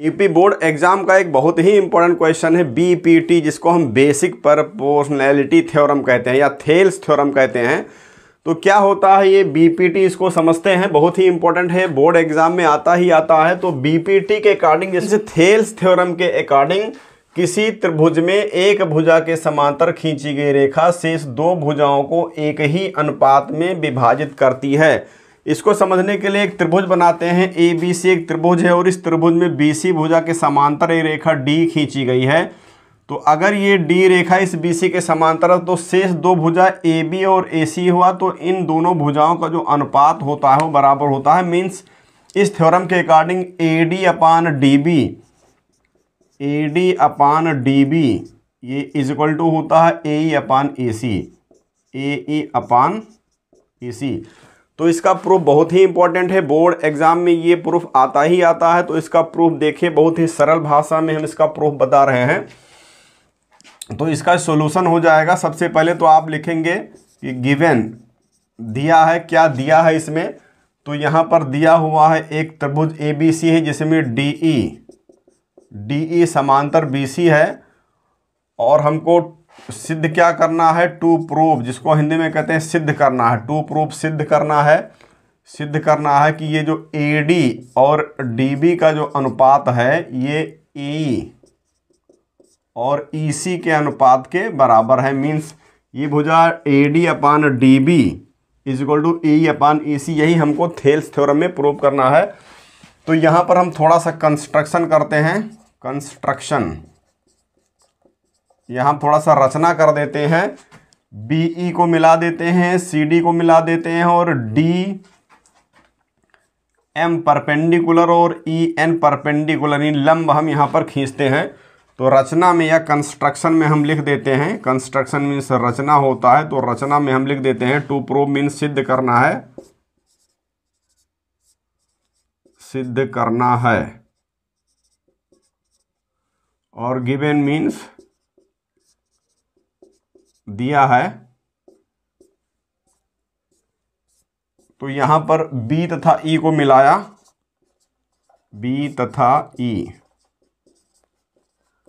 UP board exam का एक बहुत ही इंपॉर्टेंट क्वेश्चन है बीपीटी e जिसको हम बेसिक परपोर्सनैलिटी थ्योरम कहते हैं या थेल्स थ्योरम कहते हैं तो क्या होता है ये बीपीटी e इसको समझते हैं बहुत ही इंपॉर्टेंट है बोर्ड एग्ज़ाम में आता ही आता है तो बीपीटी e के अकॉर्डिंग जैसे थेल्स थ्योरम के अकॉर्डिंग किसी त्रिभुज में एक भुजा के समांतर खींची गई रेखा शेष दो भुजाओं को एक ही अनुपात में विभाजित करती है इसको समझने के लिए एक त्रिभुज बनाते हैं ए बी सी एक त्रिभुज है और इस त्रिभुज में बी सी भुजा के समांतर एक रेखा डी खींची गई है तो अगर ये डी रेखा इस बी सी के समांतर है तो शेष दो भुजा ए बी और ए सी हुआ तो इन दोनों भुजाओं का जो अनुपात होता है वो बराबर होता है मीन्स इस थ्योरम के according A D upon D B A D upon D B ये इज इक्वल टू होता है ए ई e अपान ए सी ए ई अपान ए सी तो इसका प्रूफ बहुत ही इंपॉर्टेंट है बोर्ड एग्ज़ाम में ये प्रूफ आता ही आता है तो इसका प्रूफ देखिए बहुत ही सरल भाषा में हम इसका प्रूफ बता रहे हैं तो इसका सोल्यूशन हो जाएगा सबसे पहले तो आप लिखेंगे कि गिवेन दिया है क्या दिया है इसमें तो यहाँ पर दिया हुआ है एक त्रिभुज ए बी सी है जिसमें डी ई डी ई समांतर बी सी है और हमको सिद्ध क्या करना है टू प्रूव जिसको हिंदी में कहते हैं सिद्ध करना है टू प्रूफ सिद्ध करना है सिद्ध करना है कि ये जो ए डी और डी बी का जो अनुपात है ये ई e और ई e सी के अनुपात के बराबर है मीन्स ये भुजा A D upon D B is equal to E upon E C यही हमको थेल्स थ्योरम में प्रूव करना है तो यहाँ पर हम थोड़ा सा कंस्ट्रक्शन करते हैं कंस्ट्रक्शन यहाँ हम थोड़ा सा रचना कर देते हैं बी ई e को मिला देते हैं सी डी को मिला देते हैं और डी एम परपेंडिकुलर और ई एन परपेंडिकुलर यानी लंब हम यहाँ पर खींचते हैं तो रचना में या कंस्ट्रक्शन में हम लिख देते हैं कंस्ट्रक्शन मीन्स रचना होता है तो रचना में हम लिख देते हैं टू प्रूव मीन्स सिद्ध करना है सिद्ध करना है और गिवेन मीन्स दिया है तो यहां पर बी तथा ई e को मिलाया बी तथा ई e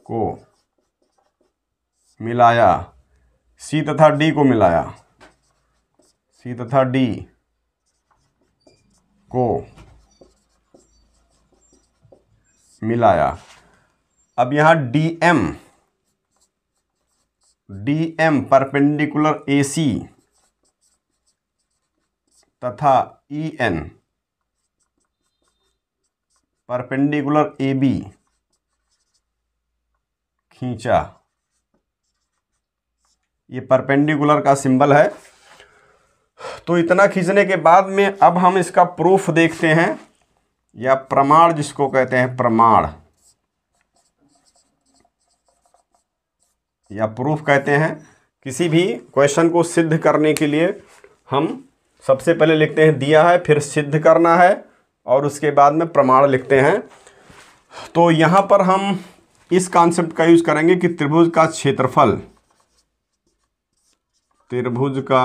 को मिलाया सी तथा डी को मिलाया सी तथा डी को मिलाया अब यहां D M D M perpendicular A C तथा E N perpendicular A B खींचा ये परपेंडिकुलर का सिंबल है तो इतना खींचने के बाद में अब हम इसका प्रूफ देखते हैं या प्रमाण जिसको कहते हैं प्रमाण या प्रूफ कहते हैं किसी भी क्वेश्चन को सिद्ध करने के लिए हम सबसे पहले लिखते हैं दिया है फिर सिद्ध करना है और उसके बाद में प्रमाण लिखते हैं तो यहाँ पर हम इस कॉन्सेप्ट का यूज़ करेंगे कि त्रिभुज का क्षेत्रफल त्रिभुज का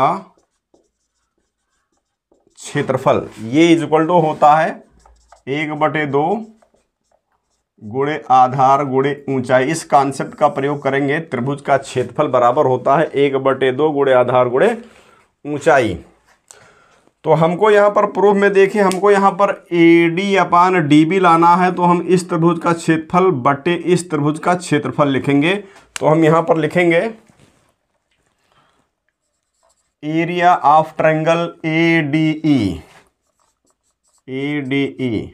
क्षेत्रफल ये इज इक्वल टू होता है एक बटे दो गुणे आधार गुणे ऊंचाई इस कॉन्सेप्ट का प्रयोग करेंगे त्रिभुज का क्षेत्रफल बराबर होता है एक बटे दो गुणे आधार गुणे ऊंचाई तो हमको यहाँ पर प्रूफ में देखिए हमको यहाँ पर A D upon D B लाना है तो हम इस त्रिभुज का क्षेत्रफल बटे इस त्रिभुज का क्षेत्रफल लिखेंगे तो हम यहाँ पर लिखेंगे area of triangle A D E A D E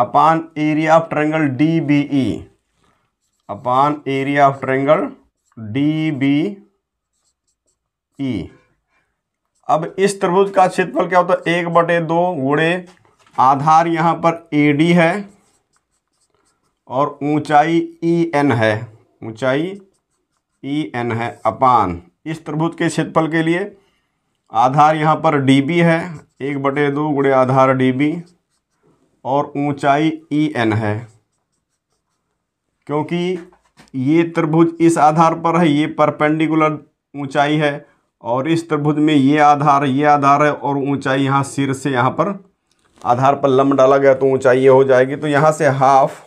upon area of triangle D B E e. Upon area of triangle D B E e. अब इस त्रिभुज का क्षेत्रफल क्या होता है एक बटे दो गुड़े आधार यहाँ पर ए डी है और ऊंचाई ई e एन है ऊंचाई ई एन है अपान इस त्रिभुज के क्षेत्रफल के लिए आधार यहाँ पर डी बी है एक बटे दो गुड़े आधार डी बी और ऊंचाई ई e एन है क्योंकि ये त्रिभुज इस आधार पर है ये परपेंडिकुलर ऊंचाई है और इस त्रिभुज में ये आधार ये आधार है और ऊंचाई यहाँ सिर से यहाँ पर आधार पर लम्ब डाला गया तो ऊंचाई ये हो जाएगी तो यहाँ से हाफ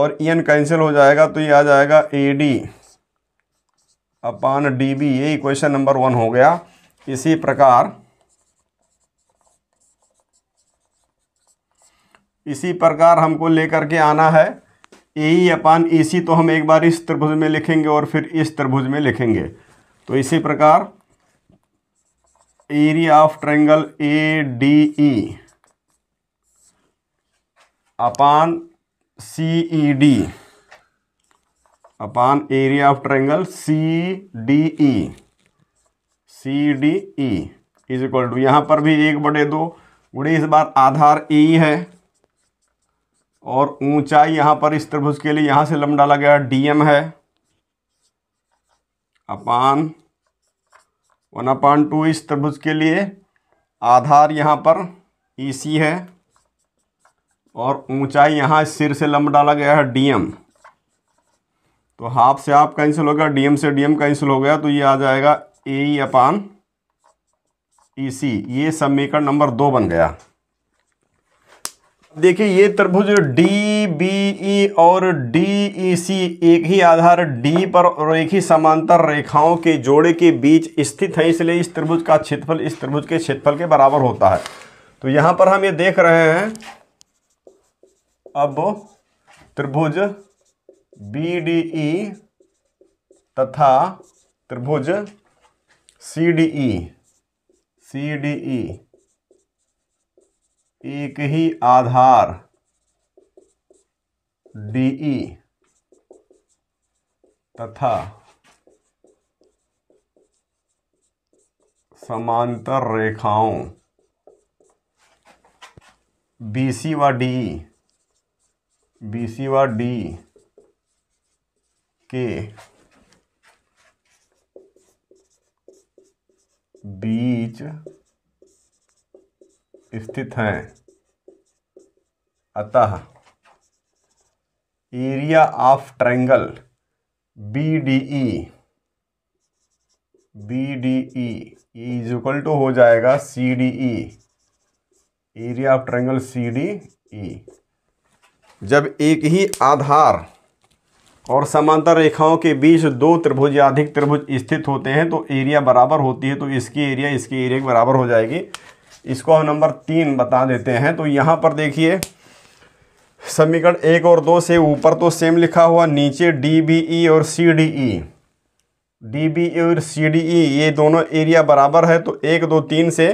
और ई एन कैंसिल हो जाएगा तो ये आ जाएगा A D upon D B ये इक्वेशन नंबर वन हो गया इसी प्रकार इसी प्रकार हमको लेकर के आना है ए ई अपान ई सी तो हम एक बार इस त्रिभुज में लिखेंगे और फिर इस त्रिभुज में लिखेंगे तो इसी प्रकार area of triangle A D E upon C E D upon area of triangle C D E C D E is equal to यहाँ पर भी एक बटे दो गुड़े इस बार आधार ए है और ऊंचाई यहाँ पर इस त्रिभुज के लिए यहाँ से लम डाला गया डीएम है अपान वन अपान टू इस त्रिभुज के लिए आधार यहाँ पर ई e है और ऊंचाई यहाँ सिर से लम डाला गया है डीएम तो हाफ से हाफ कैंसिल हो गया डीएम से डीएम कैंसिल हो गया तो ये आ जाएगा ए e अपान ई e सी ये समीकरण नंबर दो बन गया देखिए ये त्रिभुज डी बी ई और डी ई सी एक ही आधार डी पर और एक ही समांतर रेखाओं के जोड़े के बीच स्थित है इसलिए इस त्रिभुज का क्षेत्रफल इस त्रिभुज के क्षेत्रफल के बराबर होता है तो यहां पर हम ये देख रहे हैं अब त्रिभुज बी डी ई तथा त्रिभुज सी डी ई सी डी ई एक ही आधार डीई तथा समांतर रेखाओं सी व डी सी व डी के बीच स्थित हैं अतः area of triangle B D E B D E is equal to हो जाएगा C D E area of triangle C D E जब एक ही आधार और समांतर रेखाओं के बीच दो त्रिभुज या अधिक त्रिभुज स्थित होते हैं तो एरिया बराबर होती है तो इसकी एरिया इसकी एरिया बराबर हो जाएगी इसको हम नंबर तीन बता देते हैं तो यहाँ पर देखिए समीकरण एक और दो से ऊपर तो सेम लिखा हुआ नीचे डी बी ई और C D E D B E और सी डी ई ये दोनों एरिया बराबर है तो एक दो तीन से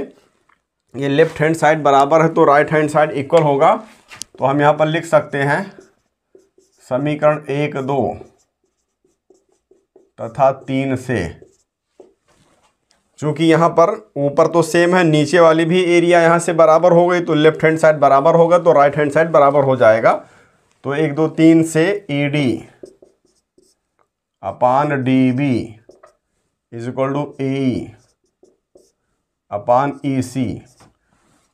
ये लेफ्ट हैंड साइड बराबर है तो राइट हैंड साइड इक्वल होगा तो हम यहाँ पर लिख सकते हैं समीकरण एक दो तथा तीन से चूँकि यहाँ पर ऊपर तो सेम है नीचे वाली भी एरिया यहाँ से बराबर हो गई तो लेफ्ट हैंड साइड बराबर होगा तो राइट हैंड साइड बराबर हो जाएगा तो एक दो तीन से E e D upon D B is equal to A upon E e C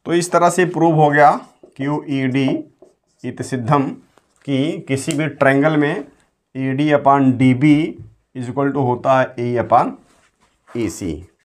तो इस तरह से प्रूव हो गया क्यू ई e डी इत सिद्धम कि किसी भी ट्रैंगल में E D upon D B is equal to होता है ए अपान ई सी